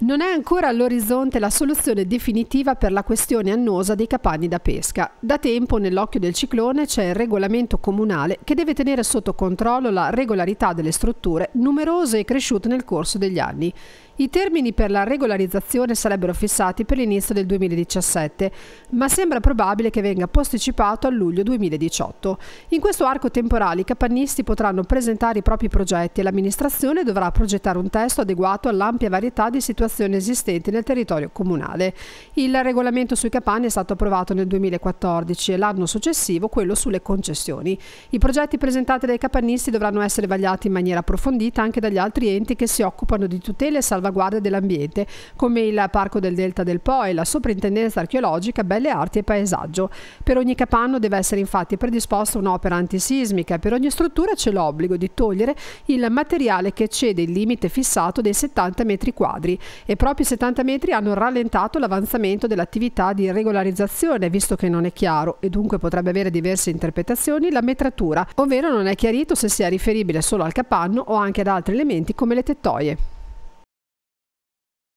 Non è ancora all'orizzonte la soluzione definitiva per la questione annosa dei capanni da pesca. Da tempo nell'occhio del ciclone c'è il regolamento comunale che deve tenere sotto controllo la regolarità delle strutture numerose e cresciute nel corso degli anni. I termini per la regolarizzazione sarebbero fissati per l'inizio del 2017, ma sembra probabile che venga posticipato a luglio 2018. In questo arco temporale i capannisti potranno presentare i propri progetti e l'amministrazione dovrà progettare un testo adeguato all'ampia varietà di situazioni abitazioni esistenti nel territorio comunale. Il regolamento sui capanni è stato approvato nel 2014 e l'anno successivo quello sulle concessioni. I progetti presentati dai capannisti dovranno essere vagliati in maniera approfondita anche dagli altri enti che si occupano di tutela e salvaguardia dell'ambiente, come il Parco del Delta del Po e la Soprintendenza Archeologica, Belle Arti e Paesaggio. Per ogni capanno deve essere infatti predisposta un'opera antisismica e per ogni struttura c'è l'obbligo di togliere il materiale che cede il limite fissato dei 70 metri quadri e proprio i 70 metri hanno rallentato l'avanzamento dell'attività di regolarizzazione, visto che non è chiaro e dunque potrebbe avere diverse interpretazioni la metratura, ovvero non è chiarito se sia riferibile solo al capanno o anche ad altri elementi come le tettoie.